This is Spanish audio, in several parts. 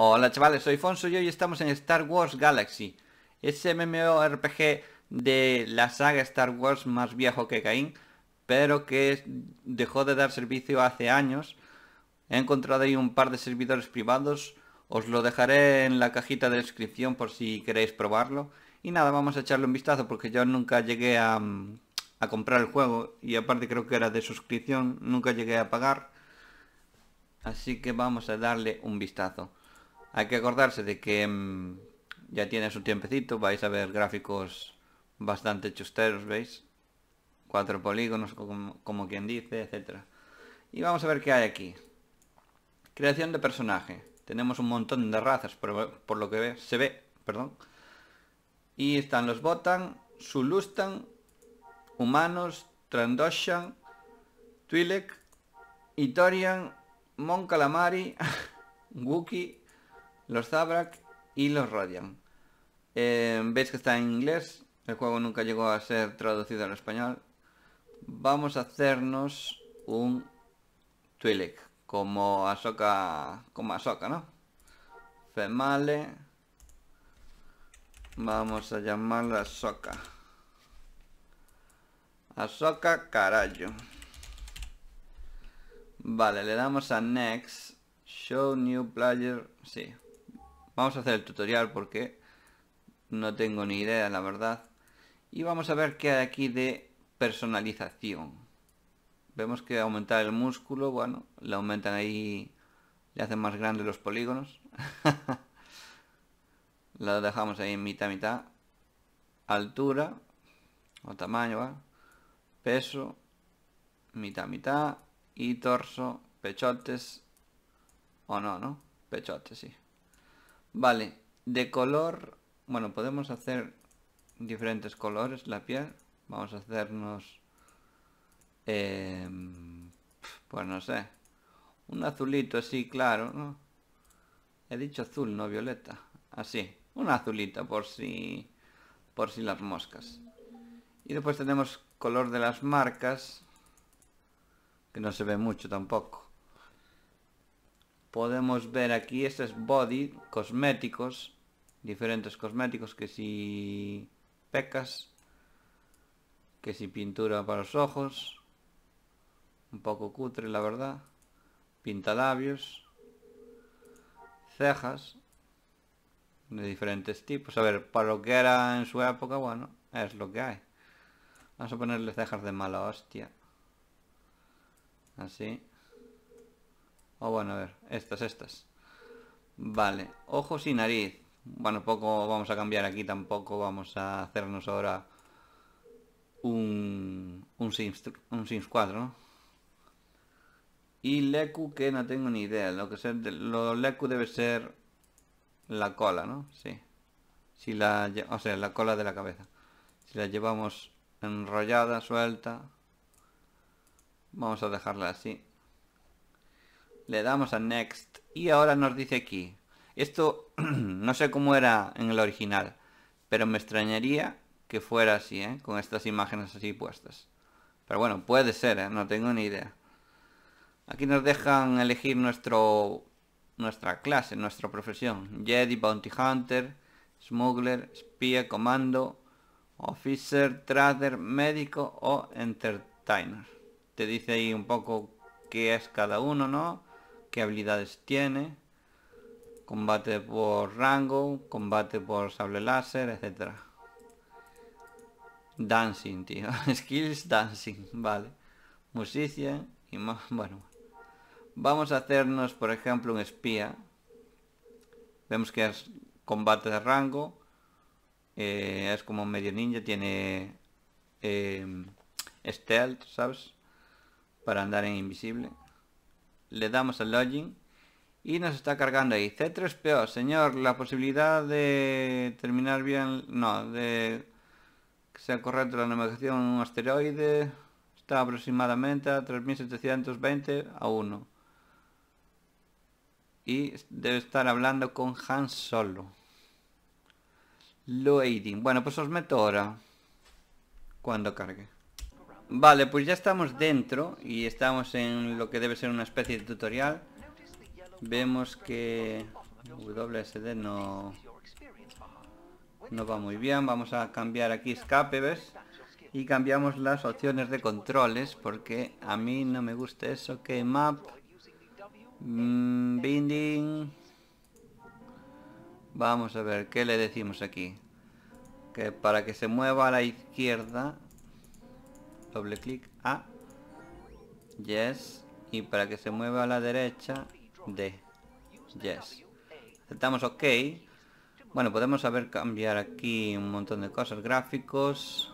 Hola chavales, soy Fonso y hoy estamos en Star Wars Galaxy, ese MMORPG de la saga Star Wars más viejo que Caín, pero que dejó de dar servicio hace años. He encontrado ahí un par de servidores privados, os lo dejaré en la cajita de descripción por si queréis probarlo. Y nada, vamos a echarle un vistazo porque yo nunca llegué a, a comprar el juego y aparte creo que era de suscripción, nunca llegué a pagar. Así que vamos a darle un vistazo. Hay que acordarse de que mm, ya tiene su tiempecito, vais a ver gráficos bastante chusteros, ¿veis? Cuatro polígonos, como, quien dice, etcétera. Y vamos a ver qué hay aquí. Creación de personaje. Tenemos un montón de razas, por, lo que ve, se ve, perdón. Y están los Botan, Sulustan, Humanos, Trandoshan, Twi'lek, Itorian, Mon Calamari, los Zabrak y los Rodian. Em, veis que está en inglés, el juego nunca llegó a ser traducido al español. Vamos a hacernos un Twi'lek, como Ahsoka, como Ahsoka, ¿no? Female. Vamos a llamarla Ahsoka. Ahsoka carajo Vale, le damos a Next. Show New Player. Sí, Vamos a hacer el tutorial porque no tengo ni idea, la verdad. Y vamos a ver qué hay aquí de personalización. Vemos que aumentar el músculo, bueno, le aumentan ahí, le hacen más grandes los polígonos. lo dejamos ahí en mitad, mitad. Altura, o tamaño, ¿vale? Peso, mitad, mitad. Y torso, pechotes, o no, ¿no? Pechotes, sí. Vale, de color... Bueno, podemos hacer diferentes colores la piel. Vamos a hacernos... Em, pues no sé. Un azulito así, claro, ¿no? He dicho azul, no violeta. Así. un azulito por si... Por si las moscas. Y después tenemos color de las marcas. Que no se ve mucho tampoco podemos ver aquí este body cosméticos diferentes cosméticos que si pecas que si pintura para los ojos un poco cutre la verdad pinta labios, cejas de diferentes tipos a ver para lo que era en su época bueno es lo que hay vamos a ponerle cejas de mala hostia así o oh, bueno, a ver, estas, estas. Vale, ojos y nariz. Bueno, poco vamos a cambiar aquí tampoco. Vamos a hacernos ahora un, un, Sims, un 4, Y Leku que no tengo ni idea. Lo que lo Leku debe ser la cola, ¿no? Sí. Si la, o sea, la cola de la cabeza. Si la llevamos enrollada, suelta. Vamos a dejarla así. Le damos a Next. Y ahora nos dice aquí. Esto no sé cómo era en el original. Pero me extrañaría que fuera así, ¿eh? Con estas imágenes así puestas. Pero bueno, puede ser, ¿eh? No tengo ni idea. Aquí nos dejan elegir nuestro nuestra clase, nuestra profesión. Jedi, Bounty Hunter, Smuggler, Espía, Comando, Officer, Trader, Médico o Entertainer. Te dice ahí un poco qué es cada uno, ¿no? qué habilidades tiene, combate por rango, combate por sable láser, etc. Dancing, tío. Skills dancing, vale. Musicia y más... Bueno. Vamos a hacernos, por ejemplo, un espía. Vemos que es combate de rango. Eh, es como medio ninja, tiene eh, stealth, ¿sabes? Para andar en invisible le damos al login y nos está cargando ahí. C3PO, señor, la posibilidad de terminar bien, no, de que sea correcto la navegación en un asteroide está aproximadamente a 3720 a 1. Y debe estar hablando con Han Solo. Loading. Bueno, pues os meto ahora cuando cargue. Vale, pues ya estamos dentro y estamos en lo que debe ser una especie de tutorial. Vemos que WSD no, no va muy bien. Vamos a cambiar aquí escape, ¿ves? Y cambiamos las opciones de controles porque a mí no me gusta eso. Que map, mm, binding. Vamos a ver, ¿qué le decimos aquí? Que para que se mueva a la izquierda doble clic a yes y para que se mueva a la derecha d yes aceptamos ok bueno podemos saber cambiar aquí un montón de cosas gráficos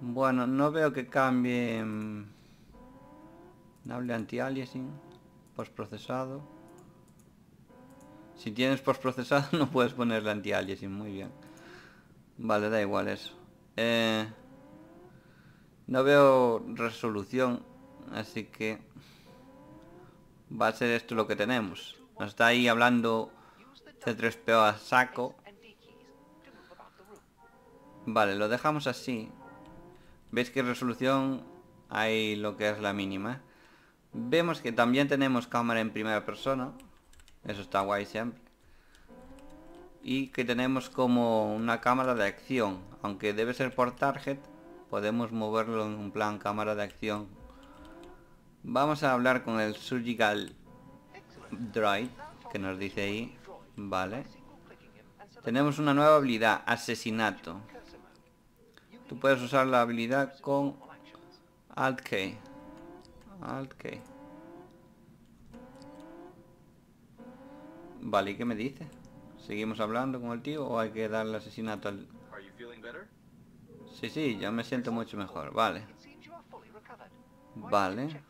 bueno no veo que cambie Nable mm, anti-aliasing Post-procesado si tienes post-procesado no puedes ponerle anti-aliasing muy bien vale da igual eso eh no veo resolución, así que va a ser esto lo que tenemos. Nos está ahí hablando C3PO a saco. Vale, lo dejamos así. ¿Veis que resolución hay lo que es la mínima? Vemos que también tenemos cámara en primera persona. Eso está guay siempre. Y que tenemos como una cámara de acción. Aunque debe ser por target podemos moverlo en un plan cámara de acción. Vamos a hablar con el Surgical Droid, que nos dice ahí. Vale. Tenemos una nueva habilidad, asesinato. Tú puedes usar la habilidad con Alt-K. Alt-K. Vale, ¿y qué me dice? ¿Seguimos hablando con el tío o hay que darle asesinato al... Sí, sí, ya me siento mucho mejor, vale. Vale.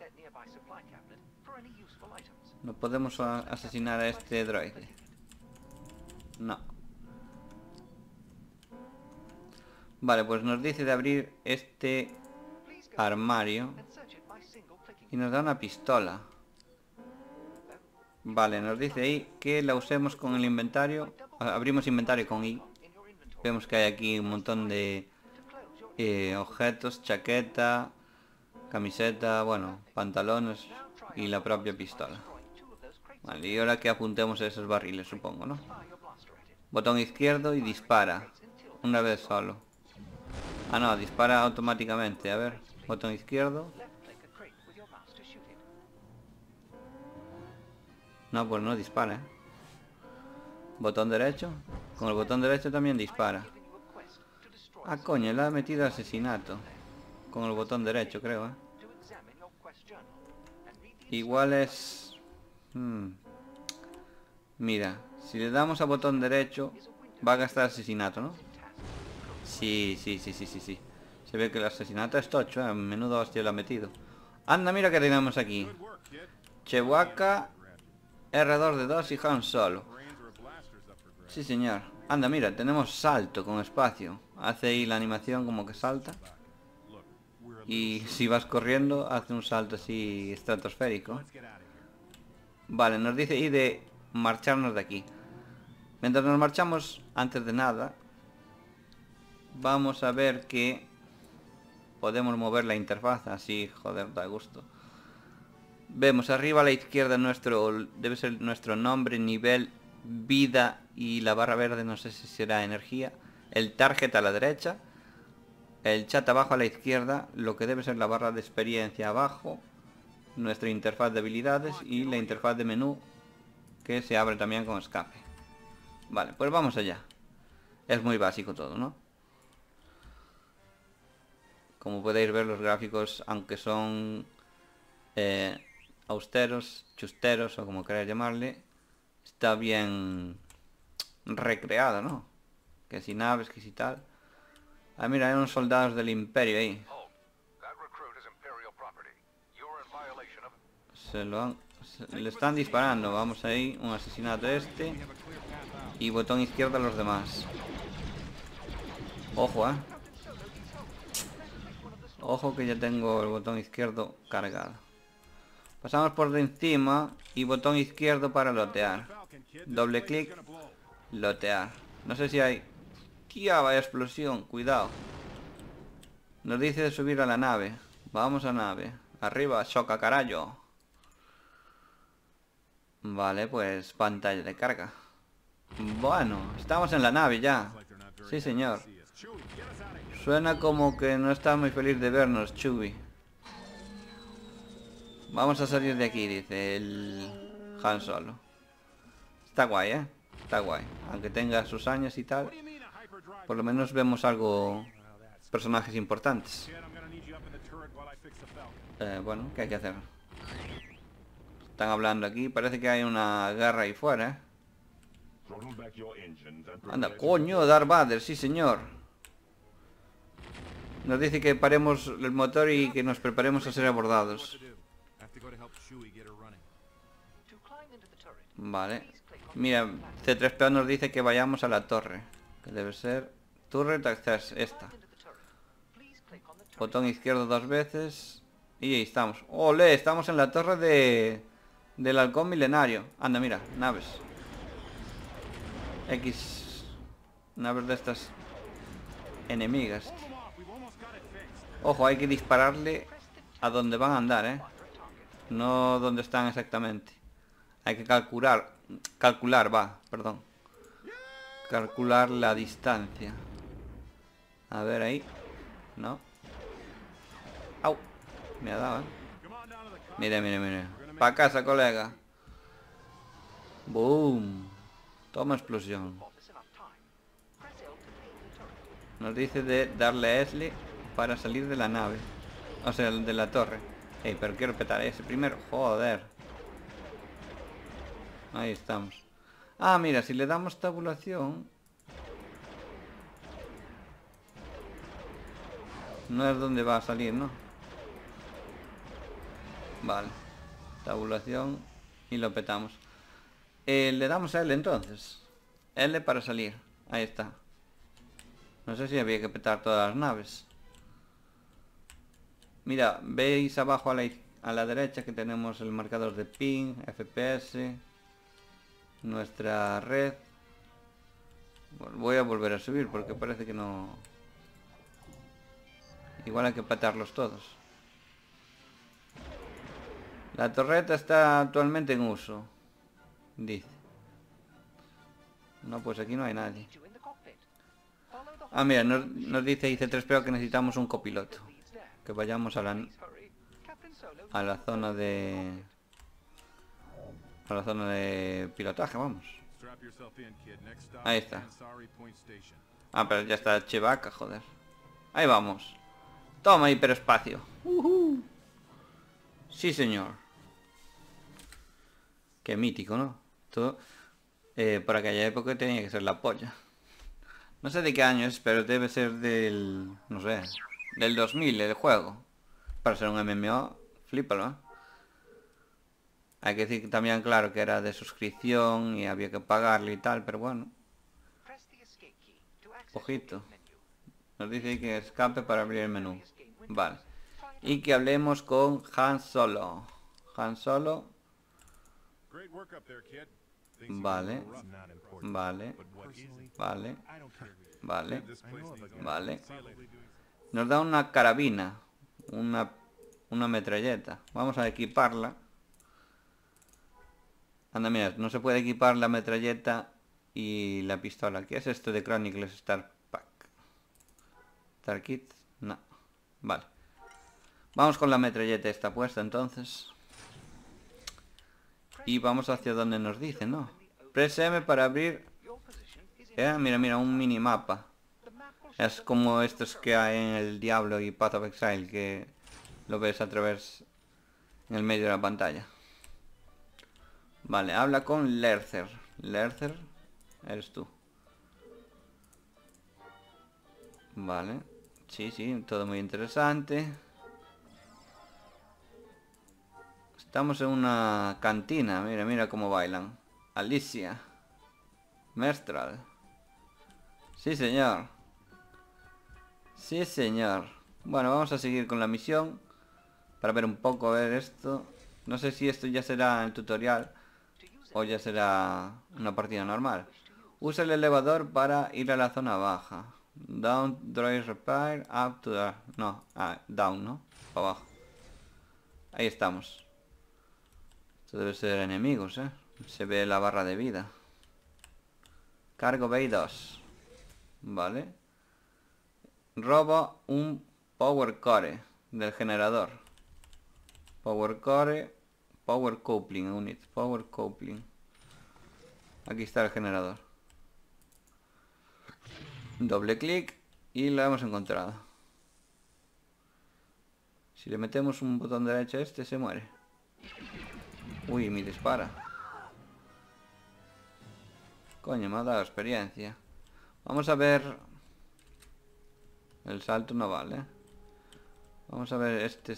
No podemos asesinar a este droide. No. Vale, pues nos dice de abrir este armario. Y nos da una pistola. Vale, nos dice ahí que la usemos con el inventario. Abrimos inventario con I. Vemos que hay aquí un montón de eh, objetos, chaqueta, camiseta, bueno, pantalones y la propia pistola. Vale, y ahora que apuntemos a esos barriles, supongo, ¿no? Botón izquierdo y dispara. Una vez solo. Ah, no, dispara automáticamente. A ver, botón izquierdo. No, pues no dispara. ¿eh? Botón derecho. Con el botón derecho también dispara. Ah, coño, le ha metido asesinato. Con el botón derecho, creo, ¿eh? Igual es... Hmm. Mira, si le damos a botón derecho, va a gastar asesinato, ¿no? Sí, sí, sí, sí, sí, sí. Se ve que el asesinato es tocho, a ¿eh? Menudo hostia le ha metido. Anda, mira que tenemos aquí. Chewbacca, r 2 de 2 y Han Solo. Sí, señor. Anda, mira, tenemos salto con espacio. Hace ahí la animación como que salta. Y si vas corriendo, hace un salto así estratosférico. Vale, nos dice y de marcharnos de aquí. Mientras nos marchamos, antes de nada, vamos a ver que podemos mover la interfaz. Así, joder, da gusto. Vemos arriba a la izquierda nuestro, debe ser nuestro nombre, nivel vida y la barra verde no sé si será energía. El target a la derecha. El chat abajo a la izquierda, lo que debe ser la barra de experiencia abajo. Nuestra interfaz de habilidades y la interfaz de menú que se abre también con escape. Vale, pues vamos allá. Es muy básico todo, ¿no? Como podéis ver los gráficos, aunque son eh, austeros, chusteros o como queráis llamarle, está bien recreado, ¿no? Que si naves, que si tal. Ah, mira, hay unos soldados del imperio ahí. Se lo han... le están disparando. Vamos ahí, un asesinato este. Y botón izquierdo a los demás. Ojo, eh. Ojo que ya tengo el botón izquierdo cargado. Pasamos por encima y botón izquierdo para lotear. Doble clic, lotear. No sé si hay... ¡Qué vaya explosión! Cuidado. Nos dice de subir a la nave. Vamos a nave. Arriba, choca carayo. Vale, pues pantalla de carga. Bueno, estamos en la nave ya. Sí, señor. Suena como que no está muy feliz de vernos, Chubby. Vamos a salir de aquí, dice el Han Solo. Está guay, ¿eh? Está guay. Aunque tenga sus años y tal, por lo menos vemos algo... Personajes importantes. Eh, bueno, ¿qué hay que hacer? Están hablando aquí. Parece que hay una guerra ahí fuera, ¿eh? Anda, coño, Darth Vader, sí señor. Nos dice que paremos el motor y que nos preparemos a ser abordados. Vale. Mira, C3PO nos dice que vayamos a la torre. Que debe ser... Torre, esta. Botón izquierdo dos veces. Y ahí estamos. ¡Ole! Estamos en la torre de... Del halcón milenario. Anda, mira. Naves. X. Naves de estas... Enemigas. Ojo, hay que dispararle a donde van a andar, ¿eh? No donde están exactamente. Hay que calcular, calcular, va, perdón. Calcular la distancia. A ver ahí. No. Au. Me ha dado, eh. Mira, mira, mira. Pa' casa, colega. Boom. Toma explosión. Nos dice de darle a Esli para salir de la nave. O sea, de la torre. Ey, pero quiero petar ese primero. Joder. Ahí estamos. Ah, mira, si le damos tabulación... No es donde va a salir, ¿no? Vale. Tabulación y lo petamos. Eh, le damos a L entonces. L para salir. Ahí está. No sé si había que petar todas las naves. Mira, veis abajo a la, a la derecha que tenemos el marcador de ping, FPS, nuestra red voy a volver a subir porque parece que no igual hay que patarlos todos la torreta está actualmente en uso dice no pues aquí no hay nadie ah mira nos, dice dice 3 pero que necesitamos un copiloto que vayamos a la a la zona de a la zona de pilotaje, vamos. Ahí está. Ah, pero ya está Chevaca, joder. Ahí vamos. Toma hiperespacio. Sí, señor. Qué mítico, ¿no? Todo, eh, por aquella época tenía que ser la polla. No sé de qué año es, pero debe ser del... No sé. Del 2000, el juego. Para ser un MMO, flipalo, ¿eh? Hay que decir también, claro, que era de suscripción y había que pagarle y tal, pero bueno. Ojito. Nos dice que escape para abrir el menú. Vale. Y que hablemos con Han Solo. Han Solo. Vale. Vale. Vale. Vale. Vale. Nos da una carabina. Una, una metralleta. Vamos a equiparla. Anda, mira, no se puede equipar la metralleta y la pistola. ¿Qué es esto de Chronicles Star Pack? Star no. Vale. Vamos con la metralleta esta puesta entonces. Y vamos hacia donde nos dice, ¿no? M para abrir... Eh, mira, mira, un minimapa. Es como estos que hay en el Diablo y Path of Exile, que lo ves a través en el medio de la pantalla. Vale, habla con Lercer. Lercer, eres tú. Vale. Sí, sí, todo muy interesante. Estamos en una cantina. Mira, mira cómo bailan. Alicia. Mestral. Sí, señor. Sí, señor. Bueno, vamos a seguir con la misión. Para ver un poco, ver esto. No sé si esto ya será el tutorial o ya será una partida normal. Usa el elevador para ir a la zona baja. Down, drive, repair, up to the... No, ah, down, ¿no? Para abajo. Ahí estamos. Esto debe ser enemigos, ¿eh? Se ve la barra de vida. Cargo B2. Vale. Robo un power core del generador. Power core Power coupling unit. Power coupling. Aquí está el generador. Doble clic y lo hemos encontrado. Si le metemos un botón derecho a este se muere. Uy, me dispara. Coño, me ha dado experiencia. Vamos a ver... El salto no vale. Vamos a ver este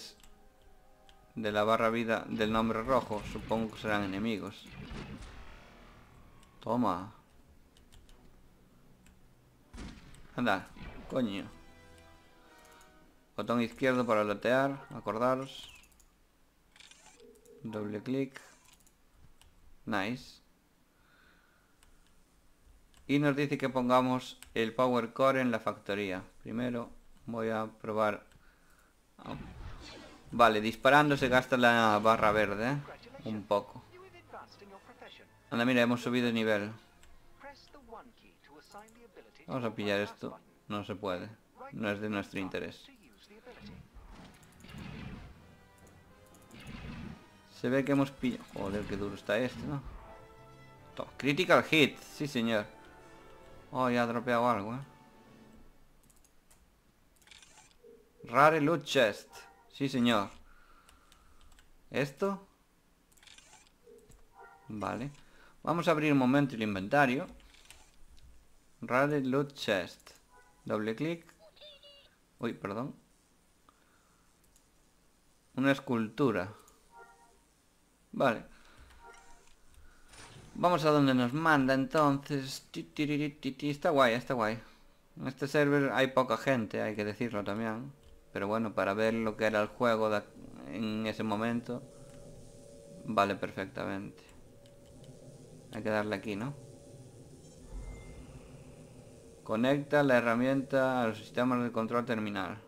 de la barra vida del nombre rojo. Supongo que serán enemigos. Toma. Anda, coño. Botón izquierdo para lotear, acordaros. Doble clic. Nice. Y nos dice que pongamos el power core en la factoría. Primero voy a probar Vale, disparando se gasta la barra verde, ¿eh? Un poco. Anda, mira, hemos subido el nivel. Vamos a pillar esto. No se puede. No es de nuestro interés. Se ve que hemos pillado... Joder, qué duro está este, ¿no? Critical hit. Sí, señor. Oh, ya ha dropeado algo, ¿eh? Rare loot chest. Sí, señor. Esto. Vale. Vamos a abrir un momento el inventario. Rare Loot Chest. Doble clic. Uy, perdón. Una escultura. Vale. Vamos a donde nos manda entonces. Está guay, está guay. En este server hay poca gente, hay que decirlo también. Pero bueno, para ver lo que era el juego en ese momento, vale perfectamente. Hay que darle aquí, ¿no? Conecta la herramienta a los sistemas de control terminal.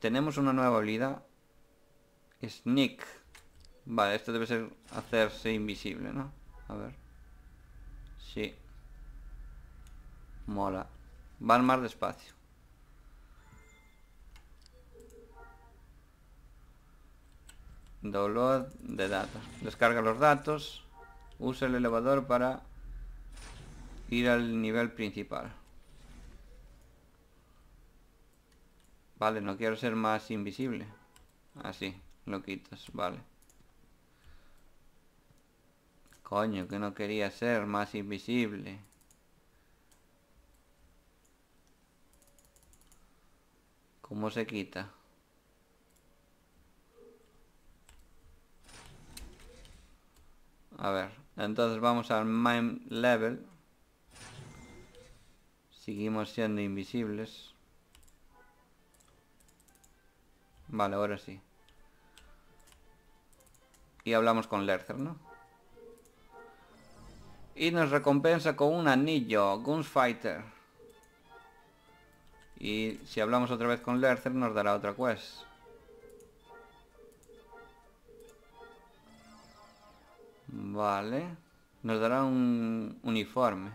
tenemos una nueva habilidad. Sneak. Vale, esto debe ser hacerse invisible, ¿no? A ver. Sí. Mola. Van más despacio. Download de datos. Descarga los datos. Usa el elevador para ir al nivel principal. Vale, no quiero ser más invisible. Así, lo quitas, vale. Coño, que no quería ser más invisible. ¿Cómo se quita? A ver, entonces vamos al main Level. Seguimos siendo invisibles. Vale, ahora sí. Y hablamos con Lercer, ¿no? Y nos recompensa con un anillo, Fighter. Y si hablamos otra vez con Lercer nos dará otra quest. Vale. Nos dará un uniforme.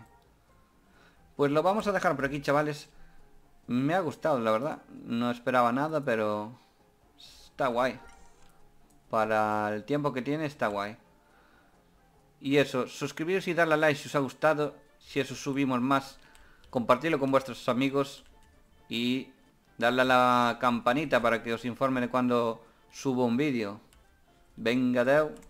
Pues lo vamos a dejar por aquí, chavales. Me ha gustado, la verdad. No esperaba nada, pero... Está guay. Para el tiempo que tiene, está guay. Y eso, suscribiros y darle a like si os ha gustado. Si eso subimos más, compartirlo con vuestros amigos. Y darle a la campanita para que os informe de cuando subo un vídeo. Venga, Deu.